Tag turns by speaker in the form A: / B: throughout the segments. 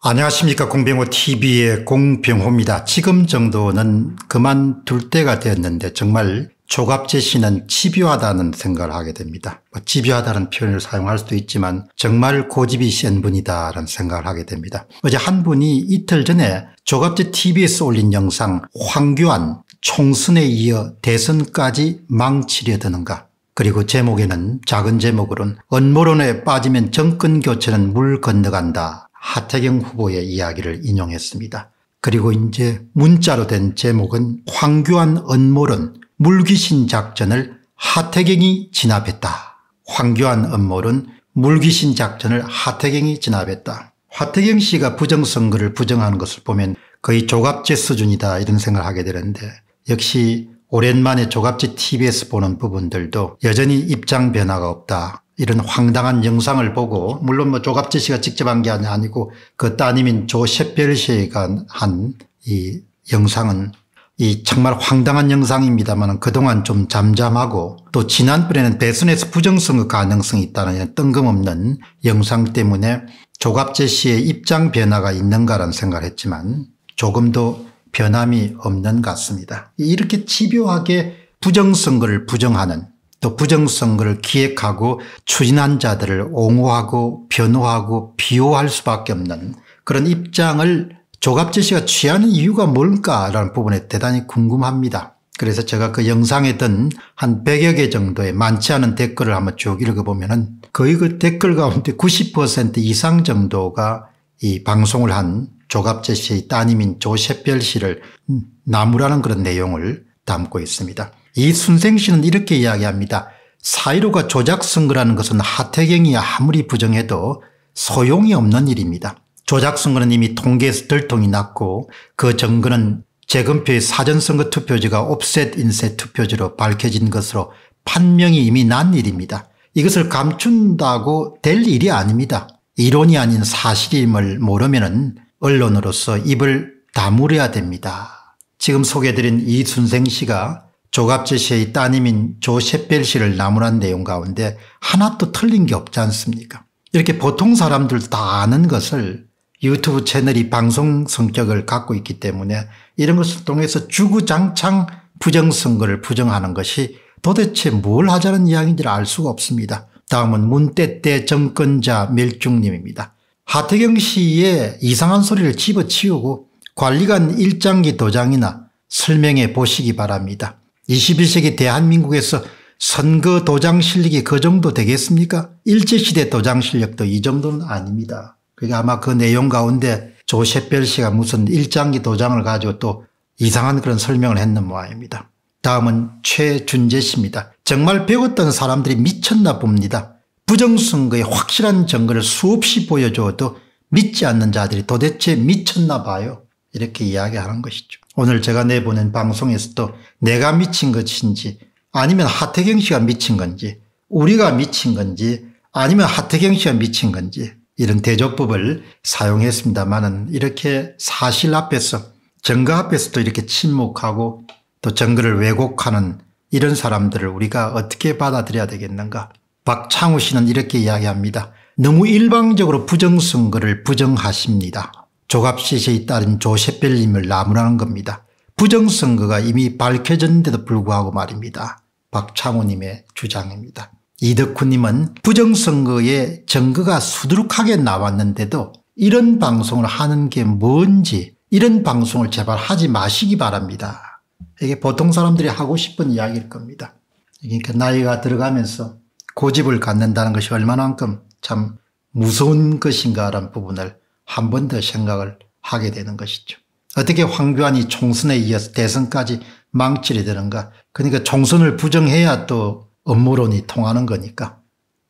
A: 안녕하십니까 공병호TV의 공병호입니다. 지금 정도는 그만둘 때가 되었는데 정말 조갑제 씨는 집요하다는 생각을 하게 됩니다. 뭐 집요하다는 표현을 사용할 수도 있지만 정말 고집이 센 분이다라는 생각을 하게 됩니다. 어제 한 분이 이틀 전에 조갑제 TV에서 올린 영상 황교안 총선에 이어 대선까지 망치려 드는가 그리고 제목에는 작은 제목으론 언모론에 빠지면 정권 교체는 물 건너간다 하태경 후보의 이야기를 인용했습니다. 그리고 이제 문자로 된 제목은 황교안 음모론 물귀신 작전을 하태경이 진압했다. 황교안 음모론 물귀신 작전을 하태경이 진압했다. 하태경 씨가 부정선거를 부정하는 것을 보면 거의 조갑제 수준이다 이런 생각을 하게 되는데 역시 오랜만에 조갑지 TV에서 보는 부분들도 여전히 입장 변화가 없다. 이런 황당한 영상을 보고 물론 뭐 조갑지 씨가 직접 한 게 아니고 그 따님인 조셰별 씨가 한 이 영상은 이 정말 황당한 영상입니다만 그동안 좀 잠잠하고 또 지난번에는 대선에서 부정선거 가능성이 있다는 뜬금없는 영상 때문에 조갑재 씨의 입장 변화가 있는가라는 생각을 했지만 조금도 변함이 없는 것 같습니다. 이렇게 집요하게 부정선거를 부정하는 또 부정선거를 기획하고 추진한 자들을 옹호하고 변호하고 비호할 수밖에 없는 그런 입장을 조갑재 씨가 취하는 이유가 뭘까라는 부분에 대단히 궁금합니다. 그래서 제가 그 영상에 든 한 100여 개 정도의 많지 않은 댓글을 한번 쭉 읽어보면 은 거의 그 댓글 가운데 90% 이상 정도가 이 방송을 한 조갑재 씨의 따님인 조세별 씨를 음, 나무라는 그런 내용을 담고 있습니다. 이순생 씨는 이렇게 이야기합니다. 사이로가 조작 선거라는 것은 하태경이 아무리 부정해도 소용이 없는 일입니다. 조작 선거는 이미 통계에서 들통이 났고 그 증거는 재검표의 사전선거 투표지가 옵셋 인쇄 투표지로 밝혀진 것으로 판명이 이미 난 일입니다. 이것을 감춘다고 될 일이 아닙니다. 이론이 아닌 사실임을 모르면 언론으로서 입을 다물어야 됩니다. 지금 소개드린 해 이순생 씨가 조갑제 씨의 따님인 조셉벨 씨를 나무란 내용 가운데 하나도 틀린 게 없지 않습니까 이렇게 보통 사람들 다 아는 것을 유튜브 채널이 방송 성격을 갖고 있기 때문에 이런 것을 통해서 주구장창 부정선거를 부정하는 것이 도대체 뭘 하자는 이야기인지를 알 수가 없습니다. 다음은 문때때 정권자 멸중님입니다. 하태경 씨의 이상한 소리를 집어치우고 관리관 일장기 도장이나 설명해 보시기 바랍니다. 21세기 대한민국에서 선거 도장 실력이 그 정도 되겠습니까? 일제시대 도장 실력도 이 정도는 아닙니다. 그러니까 아마 그 내용 가운데 조셉별 씨가 무슨 일장기 도장을 가지고 또 이상한 그런 설명을 했는 모양입니다. 다음은 최준재 씨입니다. 정말 배웠던 사람들이 미쳤나 봅니다. 부정선거의 확실한 증거를 수없이 보여줘도 믿지 않는 자들이 도대체 미쳤나 봐요. 이렇게 이야기하는 것이죠. 오늘 제가 내보낸 방송에서도 내가 미친 것인지 아니면 하태경 씨가 미친 건지 우리가 미친 건지 아니면 하태경 씨가 미친 건지 이런 대조법을 사용했습니다만 이렇게 사실 앞에서 정거 앞에서도 이렇게 침묵하고 또 정거를 왜곡하는 이런 사람들을 우리가 어떻게 받아들여야 되겠는가. 박창우 씨는 이렇게 이야기합니다. 너무 일방적으로 부정선거를 부정하십니다. 조갑시시에 따른 조세필님을 나무라는 겁니다. 부정선거가 이미 밝혀졌는데도 불구하고 말입니다. 박창호님의 주장입니다. 이덕훈님은 부정선거에 증거가 수두룩하게 나왔는데도 이런 방송을 하는 게 뭔지 이런 방송을 제발 하지 마시기 바랍니다. 이게 보통 사람들이 하고 싶은 이야기일 겁니다. 그러니까 나이가 들어가면서 고집을 갖는다는 것이 얼마만큼 참 무서운 것인가라는 부분을 한번더 생각을 하게 되는 것이죠. 어떻게 황교안이 총선에 이어서 대선까지 망치려 되는가. 그러니까 총선을 부정해야 또 업무론이 통하는 거니까.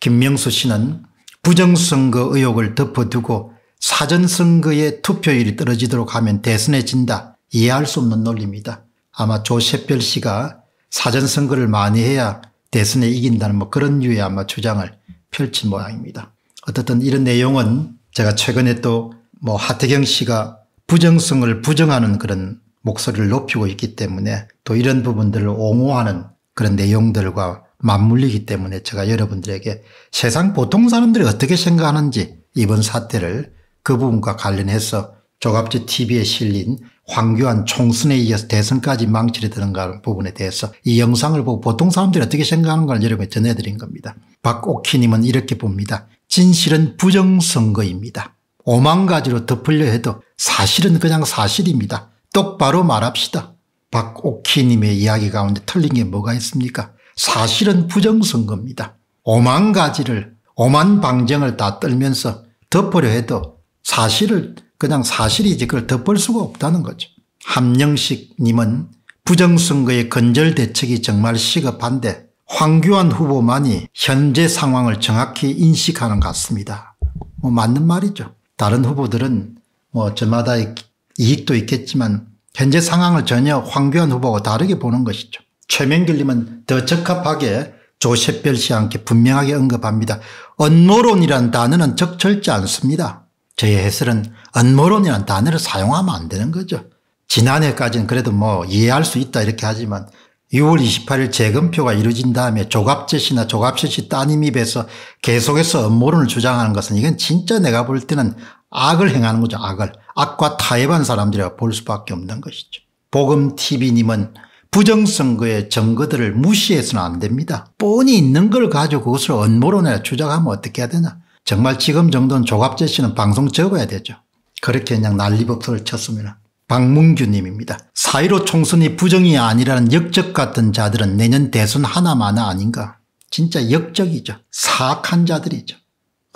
A: 김명수 씨는 부정선거 의혹을 덮어두고 사전선거의 투표율이 떨어지도록 하면 대선에 진다. 이해할 수 없는 논리입니다. 아마 조세별 씨가 사전선거를 많이 해야 대선에 이긴다는 뭐 그런 류의 아마 주장을 펼친 모양입니다. 어떻든 이런 내용은 제가 최근에 또 뭐 하태경 씨가 부정성을 부정하는 그런 목소리를 높이고 있기 때문에 또 이런 부분들을 옹호하는 그런 내용들과 맞물리기 때문에 제가 여러분들에게 세상 보통 사람들이 어떻게 생각하는지 이번 사태를 그 부분과 관련해서 조갑지 TV에 실린 황교안 총선에 이어서 대선까지 망치려 드는가 부분에 대해서 이 영상을 보고 보통 사람들이 어떻게 생각하는가를 여러분에 전해드린 겁니다. 박옥희님은 이렇게 봅니다. 진실은 부정선거입니다. 오만 가지로 덮으려 해도 사실은 그냥 사실입니다. 똑바로 말합시다. 박옥희님의 이야기 가운데 틀린 게 뭐가 있습니까? 사실은 부정선거입니다. 오만 가지를 오만 방정을 다 떨면서 덮으려 해도 사실을 그냥 사실이지 그걸 덮을 수가 없다는 거죠. 함영식님은 부정선거의 건절 대책이 정말 시급한데 황교안 후보만이 현재 상황을 정확히 인식하는 것 같습니다. 뭐 맞는 말이죠. 다른 후보들은 뭐 저마다 의 이익도 있겠지만 현재 상황을 전혀 황교안 후보와 다르게 보는 것이죠. 최명길님은 더 적합하게 조셉별 씨와 함께 분명하게 언급합니다. 언모론이란 단어는 적절치 않습니다. 저의 해설은 언모론이란 단어를 사용하면 안 되는 거죠. 지난해까지는 그래도 뭐 이해할 수 있다 이렇게 하지만 6월 28일 재검표가 이루어진 다음에 조갑재 씨나 조갑재 씨 따님 입에서 계속해서 음모론을 주장하는 것은 이건 진짜 내가 볼 때는 악을 행하는 거죠. 악을. 악과 타협한 사람들이라 볼 수밖에 없는 것이죠. 보금TV님은 부정선거의 증거들을 무시해서는 안 됩니다. 뻔히 있는 걸 가지고 그것을 음모론에 주장하면 어떻게 해야 되나. 정말 지금 정도는 조갑재 씨는 방송 적어야 되죠. 그렇게 그냥 난리법석을 쳤으면 박문규님입니다. 4.15 총선이 부정이 아니라는 역적 같은 자들은 내년 대선 하나마나 아닌가. 진짜 역적이죠. 사악한 자들이죠.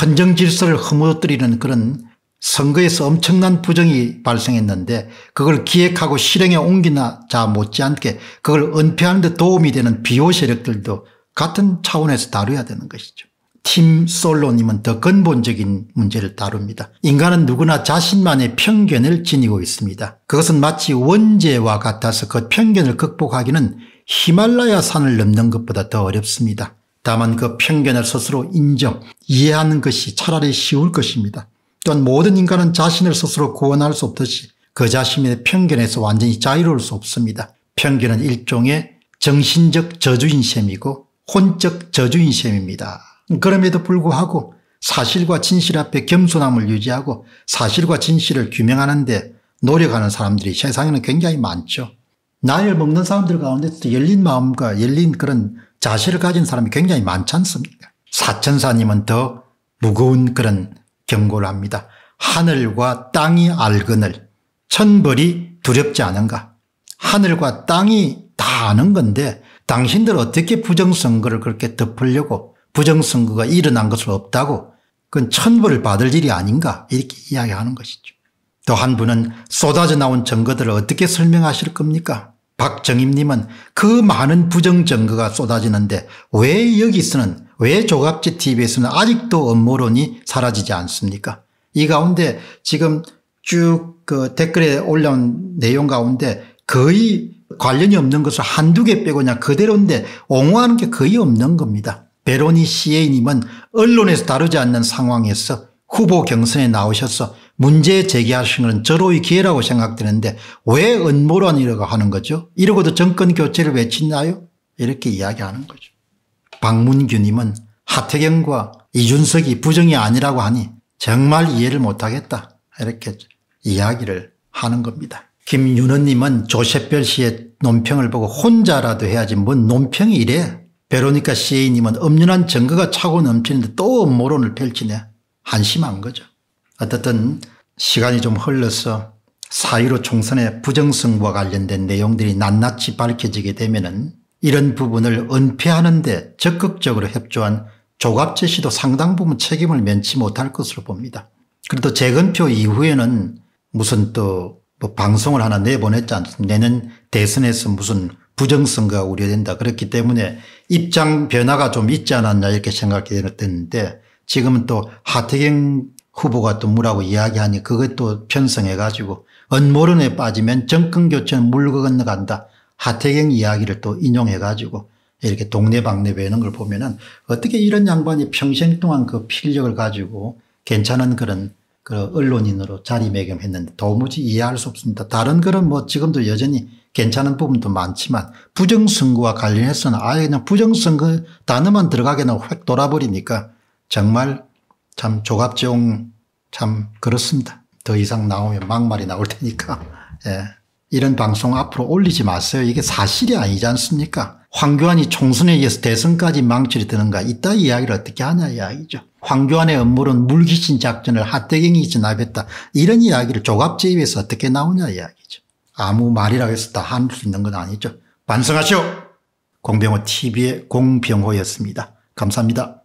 A: 헌정 질서를 허무뜨리는 그런 선거에서 엄청난 부정이 발생했는데 그걸 기획하고 실행에 옮기나 자 못지않게 그걸 은폐하는 데 도움이 되는 비호 세력들도 같은 차원에서 다뤄야 되는 것이죠. 팀 솔로님은 더 근본적인 문제를 다룹니다. 인간은 누구나 자신만의 편견을 지니고 있습니다. 그것은 마치 원죄와 같아서 그 편견을 극복하기는 히말라야 산을 넘는 것보다 더 어렵습니다. 다만 그 편견을 스스로 인정, 이해하는 것이 차라리 쉬울 것입니다. 또한 모든 인간은 자신을 스스로 구원할 수 없듯이 그 자신의 편견에서 완전히 자유로울 수 없습니다. 편견은 일종의 정신적 저주인 셈이고 혼적 저주인 셈입니다. 그럼에도 불구하고 사실과 진실 앞에 겸손함을 유지하고 사실과 진실을 규명하는데 노력하는 사람들이 세상에는 굉장히 많죠. 나이 먹는 사람들 가운데서 열린 마음과 열린 그런 자세를 가진 사람이 굉장히 많지 않습니까? 사천사님은 더 무거운 그런 경고를 합니다. 하늘과 땅이 알거늘 천벌이 두렵지 않은가. 하늘과 땅이 다 아는 건데 당신들 어떻게 부정선거를 그렇게 덮으려고 부정선거가 일어난 것은 없다고 그건 천벌을 받을 일이 아닌가 이렇게 이야기하는 것이죠. 또 한 분은 쏟아져 나온 증거들을 어떻게 설명하실 겁니까? 박정임님은 그 많은 부정 증거가 쏟아지는데 왜 여기서는 왜 조갑지 TV에서는 아직도 업무론이 사라지지 않습니까? 이 가운데 지금 쭉그 댓글에 올라온 내용 가운데 거의 관련이 없는 것을 한두 개 빼고 그냥 그대로인데 옹호하는 게 거의 없는 겁니다. 베로니 시에이님은 언론에서 다루지 않는 상황에서 후보 경선에 나오셔서 문제 제기하신 것은 저로의 기회라고 생각되는데 왜 음모론이라고 하는 거죠? 이러고도 정권 교체를 외치나요? 이렇게 이야기하는 거죠. 박문규님은 하태경과 이준석이 부정이 아니라고 하니 정말 이해를 못하겠다 이렇게 이야기를 하는 겁니다. 김윤호님은 조셉별 씨의 논평을 보고 혼자라도 해야지 뭔 논평이 이래 베로니카 시인님은 엄연한 증거가 차고 넘치는데 또 모론을 펼치네. 한심한 거죠. 어떻든 시간이 좀 흘러서 사1로 총선의 부정선거 관련된 내용들이 낱낱이 밝혀지게 되면 이런 부분을 은폐하는 데 적극적으로 협조한 조갑재 씨도 상당 부분 책임을 면치 못할 것으로 봅니다. 그래도 재건표 이후에는 무슨 또뭐 방송을 하나 내보냈지 않습니까 내년 대선에서 무슨 부정선거가 우려된다. 그렇기 때문에 입장 변화가 좀 있지 않았나 이렇게 생각했는데 이 지금은 또 하태경 후보가 또 뭐라고 이야기하니 그것도 편성해 가지고 언모론에 빠지면 정권 교체는 물고 건너간다. 하태경 이야기를 또 인용해 가지고 이렇게 동네방네 외는 걸 보면은 어떻게 이런 양반이 평생 동안 그 필력을 가지고 괜찮은 그런 그 언론인으로 자리매김했는데 도무지 이해할 수 없습니다. 다른 글은 뭐 지금도 여전히 괜찮은 부분도 많지만 부정선거와 관련해서는 아예 그냥 부정선거 단어만 들어가게 는확 돌아버리니까 정말 참 조갑지용 참 그렇습니다. 더 이상 나오면 막말이 나올 테니까. 예. 이런 방송 앞으로 올리지 마세요. 이게 사실이 아니지 않습니까? 황교안이 총선에 의해서 대선까지 망치를 드는가 이따 이야기를 어떻게 하냐 이야기죠. 황교안의 업무는 물귀신 작전을 핫대경이 진압했다. 이런 이야기를 조갑제입에서 어떻게 나오냐 이야기죠. 아무 말이라고 해서 다 할 수 있는 건 아니죠. 반성하시오. 공병호 TV의 공병호였습니다. 감사합니다.